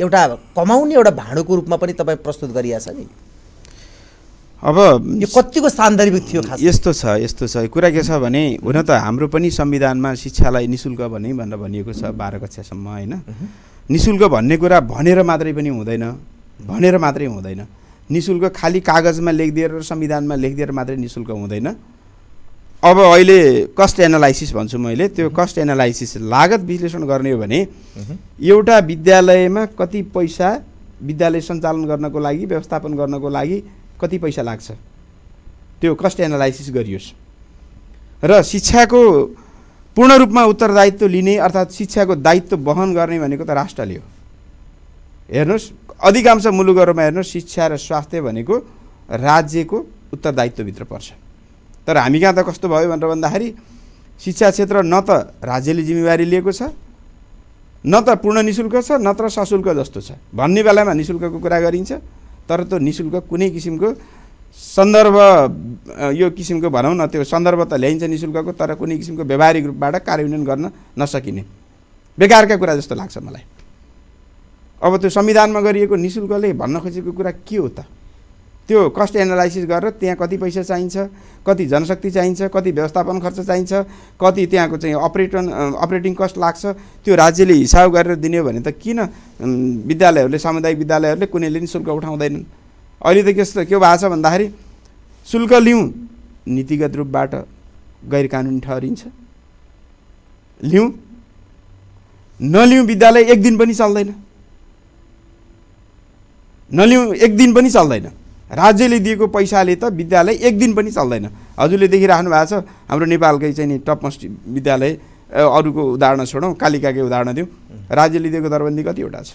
एउटा कमाउने एउटा भाँडोको रूपमा पनि तपाईँ प्रस्तुत छ नि अब यो कतिको सान्दर्भिक थियो यस्तो छ यस्तो छ कुरा के छ भने हुन त हाम्रो पनि संविधानमा शिक्षालाई निशुल्क शुल्क भने भनेर भनिएको छ बाह्र कक्षासम्म होइन नि शुल्क भन्ने कुरा भनेर मात्रै पनि हुँदैन भनेर मात्रै हुँदैन नि शुल्क खालि कागजमा लेखिदिएर संविधानमा लेखिदिएर मात्रै नि शुल्क हुँदैन अब अहिले कस्ट एनालाइसिस भन्छु मैले त्यो कस्ट एनालाइसिस लागत विश्लेषण गर्ने हो भने एउटा विद्यालयमा कति पैसा विद्यालय सञ्चालन गर्नको लागि व्यवस्थापन गर्नको लागि कति पैसा लाग्छ त्यो कस्ट एनालाइसिस गरियोस् र शिक्षाको पूर्ण रूपमा उत्तरदायित्व लिने अर्थात् शिक्षाको दायित्व वहन गर्ने भनेको त राष्ट्रले हो हेर्नुहोस् अधिकांश मुलुकहरूमा हेर्नुहोस् शिक्षा र स्वास्थ्य भनेको राज्यको उत्तरदायित्वभित्र पर्छ तर हामी कहाँ त कस्तो भयो भनेर भन्दाखेरि शिक्षा क्षेत्र न त राज्यले जिम्मेवारी लिएको छ न त पूर्ण निशुल्क छ नत्र सशुल्क जस्तो छ भन्ने बेलामा निशुल्कको कुरा गरिन्छ तर त्यो नि शुल्क कुनै किसिमको सन्दर्भ यो किसिमको भनौँ न त्यो सन्दर्भ त ल्याइन्छ नि शुल्कको तर कुनै किसिमको व्यवहारिक रूपबाट कार्यान्वयन गर्न नसकिने बेकारका कुरा जस्तो लाग्छ मलाई अब त्यो संविधानमा गरिएको नि शुल्कले भन्न खोजेको कुरा के हो त त्यो कस्ट एनालाइसिस गरेर त्यहाँ कति पैसा चाहिन्छ कति जनशक्ति चाहिन्छ कति व्यवस्थापन खर्च चाहिन्छ कति त्यहाँको चाहिँ अपरेटन अपरेटिङ कस्ट लाग्छ त्यो राज्यले हिसाब गरेर दिने हो भने त किन विद्यालयहरूले सामुदायिक विद्यालयहरूले कुनैले नि शुल्क उठाउँदैनन् अहिले त के के भएको छ भन्दाखेरि शुल्क लिउँ नीतिगत रूपबाट गैर कानुनी ठहरिन्छ लिउँ नलिउँ विद्यालय एक दिन पनि चल्दैन नलिउँ एक दिन पनि चल्दैन राज्यले दिएको पैसाले त विद्यालय एक दिन पनि चल्दैन हजुरले देखिराख्नु भएको छ हाम्रो नेपालकै चाहिँ नि टपमोस्ट विद्यालय अरूको उदाहरण छोडौँ कालिकाकै उदाहरण दिउँ राज्यले दिएको दरबन्दी कतिवटा छ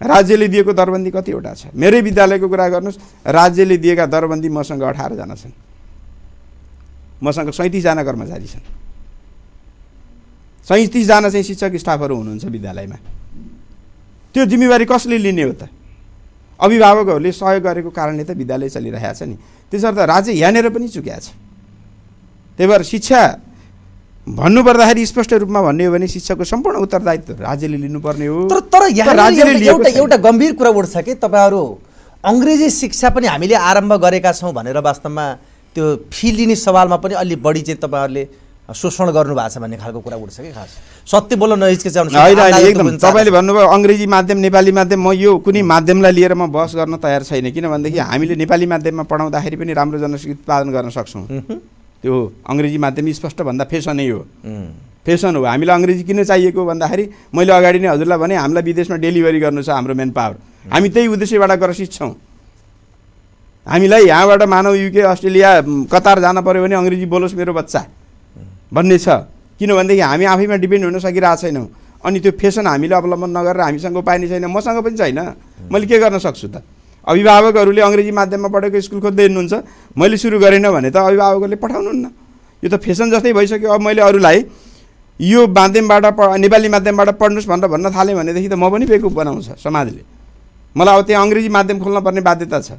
राज्यले दिएको दरबन्दी कतिवटा छ मेरै विद्यालयको कुरा गर्नुहोस् राज्यले दिएका दरबन्दी मसँग अठारजना छन् मसँग सैँतिसजना कर्मचारी छन् सैँतिसजना चाहिँ शिक्षक स्टाफहरू हुनुहुन्छ विद्यालयमा त्यो जिम्मेवारी कसले लिने हो त अभिभावकहरूले सहयोग गरेको कारणले त विद्यालय चलिरहेको छ नि त्यसर्थ राज्य यहाँनिर पनि चुक्या छ त्यही भएर शिक्षा भन्नुपर्दाखेरि स्पष्ट रूपमा भन्ने हो भने शिक्षाको सम्पूर्ण उत्तरदायित्व राज्यले लिनुपर्ने हो तर तर यहाँ राज्यले एउटा एउटा गम्भीर कुरा उठ्छ कि तपाईँहरू अङ्ग्रेजी शिक्षा पनि हामीले आरम्भ गरेका छौँ भनेर वास्तवमा त्यो फी लिने सवालमा पनि अलि बढी चाहिँ तपाईँहरूले शोषण गर्नुभएको छ भन्ने खालको कुरा उठ्छ कि खास सत्य बोल्न नहिचकिचाउनु एकदम तपाईँले भन्नुभयो अङ्ग्रेजी माध्यम नेपाली माध्यम म यो कुनै माध्यमलाई लिएर म बहस गर्न तयार छैन किनभनेदेखि हामीले नेपाली माध्यममा पढाउँदाखेरि पनि राम्रो जनशक्ति उत्पादन गर्न सक्छौँ त्यो अङ्ग्रेजी माध्यम स्पष्ट भन्दा फेसनै हो फेसन हो हामीलाई अङ्ग्रेजी किन चाहिएको भन्दाखेरि मैले अगाडि नै हजुरलाई भने हामीलाई विदेशमा डेलिभरी गर्नु छ हाम्रो मेन पावर हामी त्यही उद्देश्यबाट ग्रसित छौँ हामीलाई यहाँबाट मानव युके अस्ट्रेलिया कतार जान पऱ्यो भने अङ्ग्रेजी बोलोस् मेरो बच्चा भन्ने छ किनभनेदेखि हामी आफैमा डिपेन्ड हुन सकिरहेको छैनौँ अनि त्यो फेसन हामीले अवलम्बन नगरेर हामीसँग पाइने छैन मसँग पनि छैन मैले के गर्न सक्छु त अभिभावकहरूले अङ्ग्रेजी माध्यममा पढेको स्कुल खोज्दै हिँड्नुहुन्छ मैले सुरु गरेन भने त अभिभावकहरूले पठाउनुहुन्न यो त फेसन जस्तै भइसक्यो अब मैले अरूलाई यो माध्यमबाट प नेपाली माध्यमबाट पढ्नुहोस् भनेर भन्न थालेँ भनेदेखि त म पनि बेकुप बनाउँछ समाजले मलाई अब त्यहाँ अङ्ग्रेजी माध्यम खोल्न पर्ने बाध्यता छ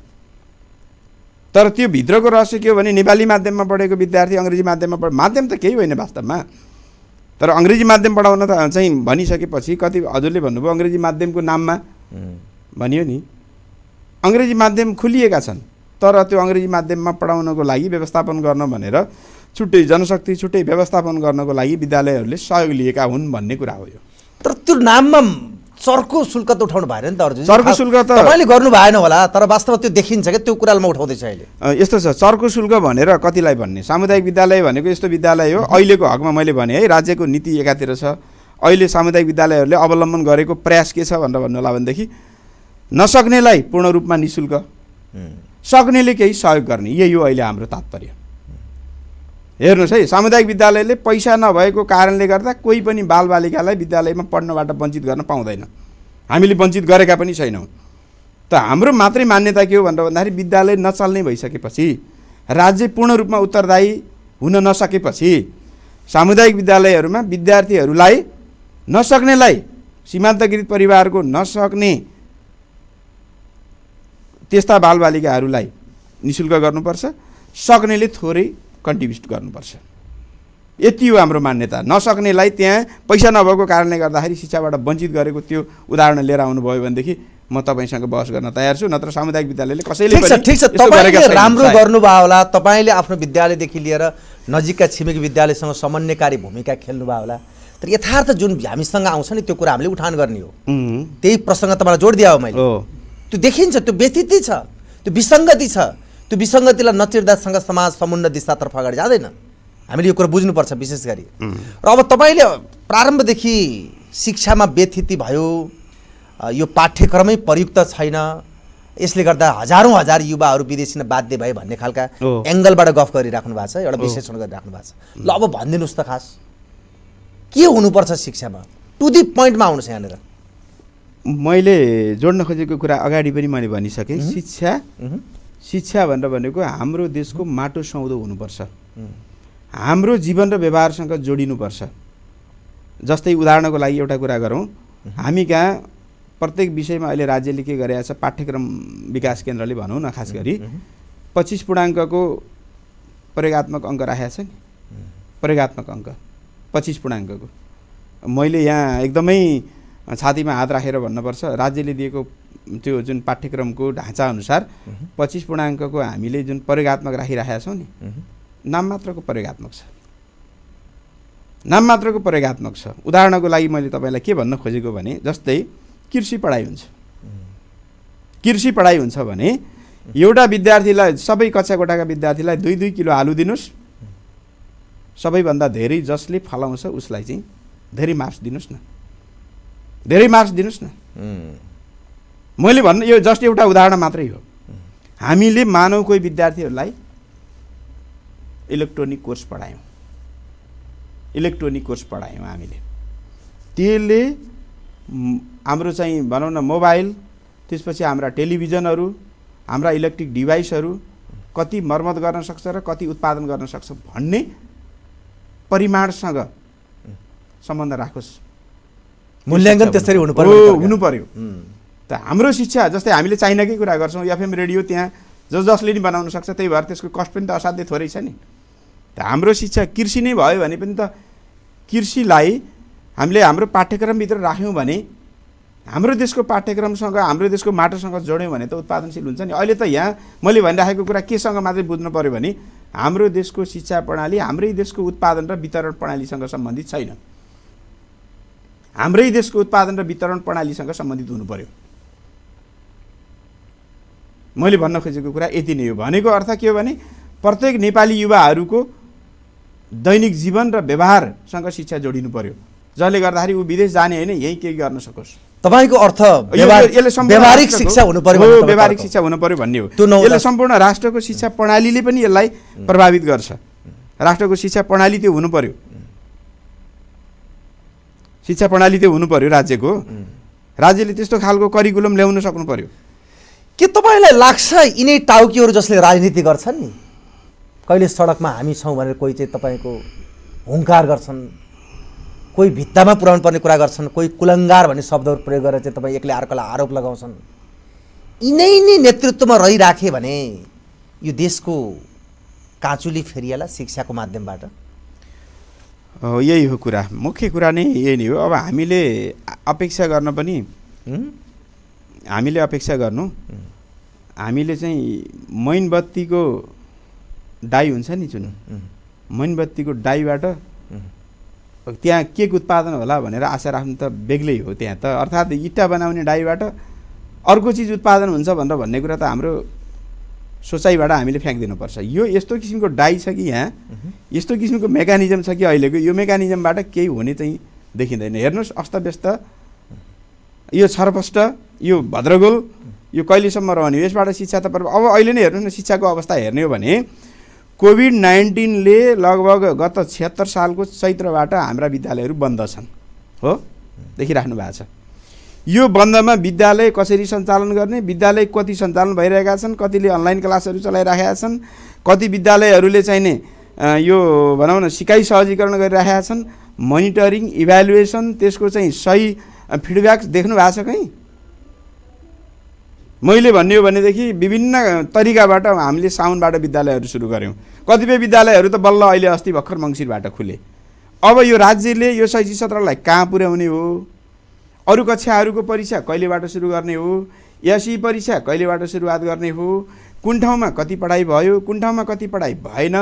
तर त्यो भित्रको रहस्य के हो भने नेपाली माध्यममा पढेको विद्यार्थी अङ्ग्रेजी माध्यममा पढ माध्यम त केही होइन वास्तवमा तर अङ्ग्रेजी माध्यम पढाउन त चाहिँ भनिसकेपछि कति हजुरले भन्नुभयो अङ्ग्रेजी माध्यमको नाममा भनियो नि अङ्ग्रेजी माध्यम खुलिएका छन् तर त्यो अङ्ग्रेजी माध्यममा पढाउनको लागि व्यवस्थापन गर्न भनेर छुट्टै जनशक्ति छुट्टै व्यवस्थापन गर्नको लागि विद्यालयहरूले सहयोग लिएका हुन् भन्ने कुरा हो यो तर त्यो नाममा चर्को शुल्क त उठाउनु भएन नि त अर्जुन चर्को शुल्क त तपाईँले गर्नु भएन होला तर वास्तवमा त्यो देखिन्छ क्या त्यो कुरालाई म उठाउँदैछु अहिले यस्तो छ चर्को शुल्क भनेर कतिलाई भन्ने सामुदायिक विद्यालय भनेको यस्तो विद्यालय हो अहिलेको हकमा मैले भने है राज्यको नीति एकातिर छ अहिले सामुदायिक विद्यालयहरूले अवलम्बन गरेको प्रयास के छ भनेर भन्नु होला भनेदेखि नसक्नेलाई पूर्ण रूपमा नि सक्नेले केही सहयोग गर्ने यही हो अहिले हाम्रो तात्पर्य हेर्नुहोस् है सामुदायिक विद्यालयले पैसा नभएको कारणले गर्दा कोही पनि बालबालिकालाई विद्यालयमा पढ्नबाट वञ्चित गर्न पाउँदैन हामीले वञ्चित गरेका पनि छैनौँ त हाम्रो मात्रै मान्यता के हो भनेर भन्दाखेरि विद्यालय नचल्ने भइसकेपछि राज्य पूर्ण रूपमा उत्तरदायी हुन नसकेपछि सामुदायिक विद्यालयहरूमा विद्यार्थीहरूलाई नसक्नेलाई सीमान्तकृत परिवारको नसक्ने त्यस्ता बालबालिकाहरूलाई नि शुल्क गर्नुपर्छ सक्नेले थोरै कन्ट्रिब्युट गर्नुपर्छ यति हो हाम्रो मान्यता नसक्नेलाई त्यहाँ पैसा नभएको कारणले गर्दाखेरि शिक्षाबाट वञ्चित गरेको त्यो उदाहरण लिएर आउनुभयो भनेदेखि म तपाईँसँग बहस गर्न तयार छु नत्र सामुदायिक विद्यालयले कसैले ठिक छ तपाईँले राम्रो गर्नुभयो होला तपाईँले आफ्नो विद्यालयदेखि लिएर नजिकका छिमेकी विद्यालयसँग समन्वयकारी भूमिका खेल्नुभयो होला तर यथार्थ जुन हामीसँग आउँछ नि त्यो कुरा हामीले उठान गर्ने हो त्यही प्रसङ्ग तपाईँलाई जोड हो मैले त्यो देखिन्छ त्यो व्यतीतै छ त्यो विसङ्गति छ त्यो विसङ्गतिलाई नचिर्दासँग समाज समुन्न दिशातर्फ अगाडि जाँदैन हामीले यो कुरा बुझ्नुपर्छ विशेष गरी र अब तपाईँले प्रारम्भदेखि शिक्षामा व्यथिति भयो यो पाठ्यक्रमै प्रयुक्त छैन यसले गर्दा हजारौँ हजार युवाहरू विदेशी बाध्य भए भन्ने खालका एङ्गलबाट गफ गरिराख्नु भएको छ एउटा विश्लेषण गरिराख्नु भएको छ ल अब भनिदिनुहोस् त खास के हुनुपर्छ शिक्षामा टु दि पोइन्टमा आउनुहोस् यहाँनिर मैले जोड्न खोजेको कुरा अगाडि पनि मैले भनिसकेँ शिक्षा शिक्षा भनेर भनेको हाम्रो देशको माटो सौदो हुनुपर्छ हाम्रो जीवन र व्यवहारसँग जोडिनुपर्छ जस्तै उदाहरणको लागि एउटा कुरा गरौँ हामी कहाँ प्रत्येक विषयमा अहिले राज्यले के गरेका छ पाठ्यक्रम विकास केन्द्रले भनौँ न खास गरी पच्चिस पूर्णाङ्कको प्रयोगत्मक अङ्क राखेको छ नि प्रयोगत्मक अङ्क पच्चिस पूर्णाङ्कको मैले यहाँ एकदमै छातीमा हात राखेर भन्नुपर्छ राज्यले दिएको त्यो जुन पाठ्यक्रमको ढाँचाअनुसार पच्चिस पूर्णाङ्कको हामीले जुन प्रयोगत्मक राखिराखेका छौँ नि नाम मात्रको प्रयोगत्मक छ नाम मात्रको प्रयोगत्मक छ उदाहरणको लागि मैले तपाईँलाई के भन्न खोजेको भने जस्तै कृषि पढाइ हुन्छ कृषि पढाइ हुन्छ भने एउटा विद्यार्थीलाई सबै कक्षा कक्षाकोटाका विद्यार्थीलाई दुई दुई किलो आलु दिनुहोस् सबैभन्दा धेरै जसले फलाउँछ उसलाई चाहिँ धेरै मार्क्स दिनुहोस् न धेरै मार्क्स दिनुहोस् न मैले भन्नु यो जस्ट एउटा उदाहरण मात्रै हो हामीले मानवको विद्यार्थीहरूलाई इलेक्ट्रोनिक कोर्स पढायौँ इलेक्ट्रोनिक कोर्स पढायौँ हामीले त्यसले हाम्रो चाहिँ भनौँ न मोबाइल त्यसपछि हाम्रा टेलिभिजनहरू हाम्रा इलेक्ट्रिक डिभाइसहरू कति मर्मत गर्न सक्छ र कति उत्पादन गर्न सक्छ भन्ने परिमाणसँग सम्बन्ध राखोस् मूल्याङ्कन त्यसरी हुनु पर्यो हुनु पर्यो त हाम्रो शिक्षा जस्तै हामीले चाइनाकै कुरा गर्छौँ एफएम रेडियो त्यहाँ जस जसले नि बनाउन सक्छ त्यही भएर त्यसको कस्ट पनि त असाध्यै थोरै छ नि त हाम्रो शिक्षा कृषि नै भयो भने पनि त कृषिलाई हामीले हाम्रो पाठ्यक्रमभित्र राख्यौँ भने हाम्रो देशको पाठ्यक्रमसँग हाम्रो देशको माटोसँग जोड्यौँ भने त उत्पादनशील हुन्छ नि अहिले त यहाँ मैले भनिराखेको कुरा केसँग मात्रै बुझ्नु पऱ्यो भने हाम्रो देशको शिक्षा प्रणाली हाम्रै देशको उत्पादन र वितरण प्रणालीसँग सम्बन्धित छैन हाम्रै देशको उत्पादन र वितरण प्रणालीसँग सम्बन्धित हुनु पऱ्यो मैले भन्न खोजेको कुरा यति नै हो भनेको अर्थ के हो भने प्रत्येक नेपाली युवाहरूको दैनिक जीवन र व्यवहारसँग शिक्षा जोडिनु पर्यो जसले गर्दाखेरि ऊ विदेश जाने होइन यहीँ केही गर्न सकोस् तपाईँको अर्थ यसले व्यवहारिक शिक्षा हुनु पर्यो व्यवहारिक शिक्षा हुनु पर्यो भन्ने हो यसले सम्पूर्ण राष्ट्रको शिक्षा प्रणालीले पनि यसलाई प्रभावित गर्छ राष्ट्रको शिक्षा प्रणाली त्यो हुनु पर्यो शिक्षा प्रणाली त्यो हुनु पर्यो राज्यको राज्यले त्यस्तो खालको करिकुलम ल्याउन सक्नु पर्यो के तपाईँलाई लाग्छ यिनै टाउकीहरू जसले राजनीति गर्छन् नि कहिले सडकमा हामी छौँ भनेर कोही चाहिँ तपाईँको हुङ्कार गर्छन् कोही भित्तामा पुर्याउनु पर्ने कुरा गर्छन् कोही कुलङ्गार भन्ने शब्दहरू प्रयोग गरेर चाहिँ तपाईँ एक्लै अर्कोलाई आरोप लगाउँछन् यिनै नै नेतृत्वमा रहिराखे भने यो देशको काँचुली फेरिएला शिक्षाको माध्यमबाट यही हो कुरा मुख्य कुरा नै यही नै हो अब हामीले अपेक्षा गर्न पनि हामीले अपेक्षा गर्नु हामीले चाहिँ मैनबत्तीको डाई हुन्छ नि जुन मैनबत्तीको डाईबाट त्यहाँ के उत्पादन होला भनेर आशा राख्नु त बेग्लै हो त्यहाँ त अर्थात् इट्टा बनाउने डाईबाट अर्को चिज उत्पादन हुन्छ भनेर भन्ने कुरा त हाम्रो सोचाइबाट हामीले फ्याँकिदिनुपर्छ यो यस्तो किसिमको डाई छ कि यहाँ यस्तो किसिमको मेकानिजम छ कि अहिलेको यो मेकानिजमबाट केही हुने चाहिँ देखिँदैन हेर्नुहोस् अस्तव्यस्त यो छरपष्ट यो भद्रगोल यो कहिलेसम्म रहने हो यसबाट शिक्षा त अब अहिले नै हेर्नुहोस् न शिक्षाको अवस्था हेर्ने हो भने कोभिड नाइन्टिनले लगभग गत छिहत्तर सालको चैत्रबाट हाम्रा विद्यालयहरू बन्द छन् हो देखिराख्नु भएको छ यो बन्दमा विद्यालय कसरी सञ्चालन गर्ने विद्यालय कति सञ्चालन भइरहेका छन् कतिले अनलाइन क्लासहरू चलाइराखेका छन् कति विद्यालयहरूले चाहिने यो भनौँ न सिकाइ सहजीकरण गरिराखेका छन् मोनिटरिङ इभ्यालुएसन त्यसको चाहिँ सही फिडब्याक देख्नु भएको छ कहीँ मैले भन्ने हो भनेदेखि विभिन्न तरिकाबाट हामीले साउनबाट विद्यालयहरू सुरु गऱ्यौँ कतिपय विद्यालयहरू त बल्ल अहिले अस्ति भर्खर मङ्सिरबाट खुले अब यो राज्यले यो शैक्षिक सत्रलाई कहाँ पुर्याउने हो अरू कक्षाहरूको परीक्षा कहिलेबाट सुरु गर्ने हो एसी परीक्षा कहिलेबाट सुरुवात गर्ने हो कुन ठाउँमा कति पढाइ भयो कुन ठाउँमा कति पढाइ भएन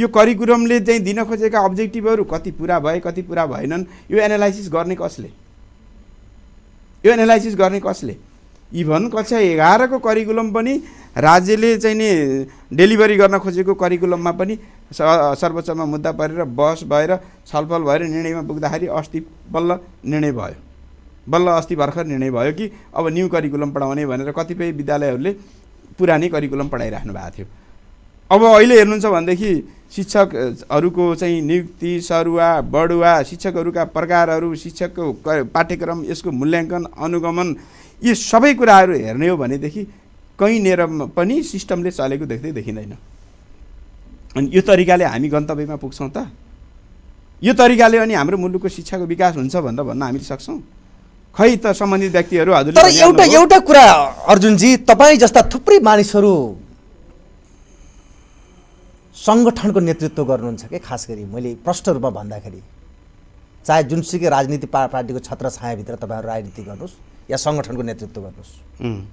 यो करिकुलमले चाहिँ दिन खोजेका अब्जेक्टिभहरू कति पुरा भए कति पुरा भएनन् यो एनालाइसिस गर्ने कसले यो एनालाइसिस गर्ने कसले इभन कक्षा एघारको करिकुलम पनि राज्यले चाहिँ नि डेलिभरी गर्न खोजेको करिकुलममा पनि सर्वोच्चमा मुद्दा परेर बस भएर छलफल भएर निर्णयमा पुग्दाखेरि अस्ति बल्ल निर्णय भयो बल्ल अस्ति भर्खर निर्णय भयो कि अब न्यु करिकुलम पढाउने भनेर कतिपय विद्यालयहरूले पुरानै करिकुलम पढाइराख्नु भएको थियो अब अहिले हेर्नुहुन्छ भनेदेखि शिक्षकहरूको चाहिँ नियुक्ति सरुवा बढुवा शिक्षकहरूका प्रकारहरू शिक्षकको पाठ्यक्रम यसको मूल्याङ्कन अनुगमन यी सबै कुराहरू हेर्ने हो भनेदेखि कहीँनिर पनि सिस्टमले चलेको देख्दै देखिँदैन अनि यो तरिकाले हामी गन्तव्यमा पुग्छौँ त यो तरिकाले अनि हाम्रो मुलुकको शिक्षाको विकास हुन्छ भनेर भन्न हामी सक्छौँ खै त सम्बन्धित व्यक्तिहरू हजुर एउटा एउटा कुरा अर्जुनजी तपाईँ जस्ता थुप्रै मानिसहरू सङ्गठनको नेतृत्व गर्नुहुन्छ क्या खास गरी मैले प्रष्ट रूपमा भन्दाखेरि चाहे जुनसुकै राजनीति पार्टीको छत्र छायाभित्र तपाईँहरू राजनीति गर्नुहोस् या सङ्गठनको नेतृत्व गर्नुहोस्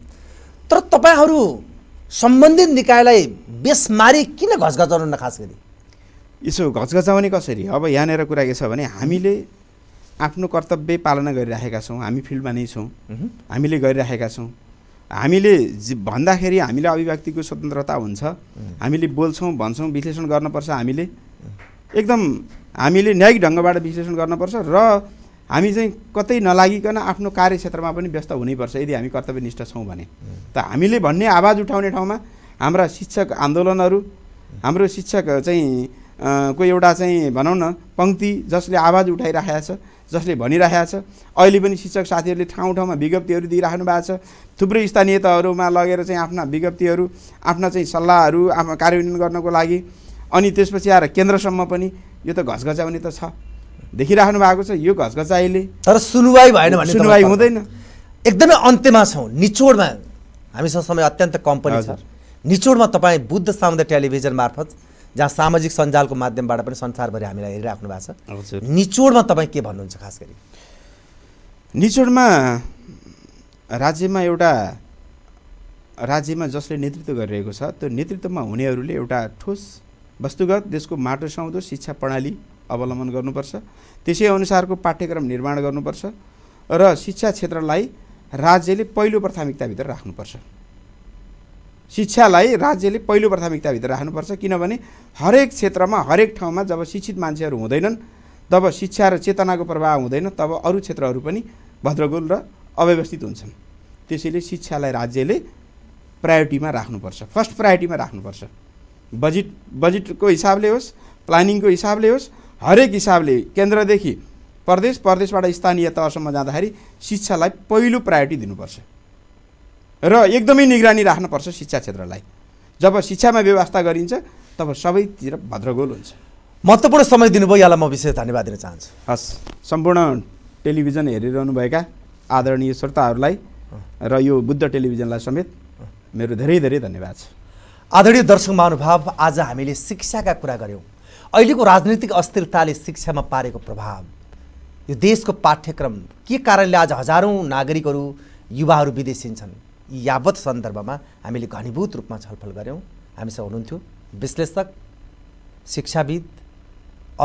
तर तपाईँहरू सम्बन्धित निकायलाई बेसमारी किन घचघचाउनु खास गरी यसो घचघचाउने कसरी अब यहाँनिर कुरा के छ भने हामीले आफ्नो कर्तव्य पालना गरिराखेका छौँ हामी फिल्डमा नै छौँ हामीले गरिराखेका छौँ हामीले भन्दाखेरि हामीले अभिव्यक्तिको स्वतन्त्रता हुन्छ हामीले बोल्छौँ भन्छौँ विश्लेषण गर्नुपर्छ हामीले एकदम हामीले न्यायिक ढङ्गबाट विश्लेषण गर्नुपर्छ र हामी चाहिँ कतै नलागिकन आफ्नो कार्यक्षेत्रमा पनि व्यस्त हुनैपर्छ यदि हामी कर्तव्यनिष्ठ छौँ भने त हामीले भन्ने आवाज उठाउने ठाउँमा हाम्रा शिक्षक आन्दोलनहरू हाम्रो शिक्षक चाहिँ को एउटा चाहिँ भनौँ न पङ्क्ति जसले आवाज उठाइराखेको छ जसले भनिरहेको छ अहिले पनि शिक्षक साथीहरूले ठाउँ ठाउँमा विज्ञप्तिहरू दिइराख्नु भएको छ थुप्रै स्थानीय तहहरूमा लगेर चाहिँ आफ्ना विज्ञप्तिहरू आफ्ना चाहिँ सल्लाहहरू आफ्नो कार्यान्वयन गर्नको लागि अनि त्यसपछि आएर केन्द्रसम्म पनि यो त घसघचाउने त छ देखिराख्नु भएको छ यो घचघचाइले तर सुनवाई भएन भने सुनवाई हुँदैन एकदमै अन्त्यमा छौँ निचोडमा हामीसँग समय अत्यन्त कम पनि छ निचोडमा तपाईँ बुद्ध सामुदाय टेलिभिजन मार्फत जहाँ सामाजिक सञ्जालको माध्यमबाट पनि संसारभरि हामीलाई हेरिराख्नु भएको छ निचोडमा तपाईँ के भन्नुहुन्छ खास गरी निचोडमा राज्यमा एउटा राज्यमा जसले नेतृत्व गरिरहेको छ त्यो नेतृत्वमा हुनेहरूले एउटा ठोस वस्तुगत देशको माटो साउँदो शिक्षा प्रणाली अवलम्बन गर्नुपर्छ त्यसै अनुसारको पाठ्यक्रम निर्माण गर्नुपर्छ र शिक्षा क्षेत्रलाई राज्यले पहिलो प्राथमिकताभित्र राख्नुपर्छ शिक्षालाई राज्यले पहिलो प्राथमिकताभित्र राख्नुपर्छ किनभने हरेक क्षेत्रमा हरेक ठाउँमा जब शिक्षित मान्छेहरू हुँदैनन् तब शिक्षा र चेतनाको प्रभाव हुँदैन तब अरू क्षेत्रहरू पनि भद्रगोल र अव्यवस्थित हुन्छन् त्यसैले शिक्षालाई राज्यले प्रायोरिटीमा राख्नुपर्छ फर्स्ट प्रायोरिटीमा राख्नुपर्छ बजेट बजेटको हिसाबले होस् प्लानिङको हिसाबले होस् हरेक हिसाबले केन्द्रदेखि प्रदेश प्रदेशबाट स्थानीय तहसम्म जाँदाखेरि शिक्षालाई पहिलो प्रायोरिटी दिनुपर्छ र एकदमै निगरानी राख्नुपर्छ शिक्षा क्षेत्रलाई जब शिक्षामा व्यवस्था गरिन्छ तब सबैतिर भद्रगोल हुन्छ महत्त्वपूर्ण समय दिनुभयो यहाँलाई म विशेष धन्यवाद दिन चाहन्छु हस् सम्पूर्ण टेलिभिजन हेरिरहनुभएका आदरणीय श्रोताहरूलाई र यो बुद्ध टेलिभिजनलाई समेत मेरो धेरै धेरै धन्यवाद छ आदरणीय दर्शक महानुभाव आज हामीले शिक्षाका कुरा गऱ्यौँ अहिलेको राजनीतिक अस्थिरताले शिक्षामा पारेको प्रभाव यो देशको पाठ्यक्रम के कारणले आज हजारौँ नागरिकहरू युवाहरू विदेशिन्छन् यी यावत सन्दर्भमा हामीले घनीभूत रूपमा छलफल गऱ्यौँ हामीसँग हुनुहुन्थ्यो विश्लेषक शिक्षाविद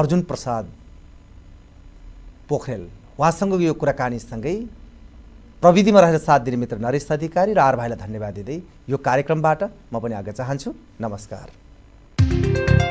अर्जुन प्रसाद पोखरेल उहाँसँग यो कुराकानीसँगै प्रविधिमा रहेर साथ दिने मित्र नरेश अधिकारी र आर भाइलाई धन्यवाद दिँदै यो कार्यक्रमबाट म पनि आग्रह चाहन्छु नमस्कार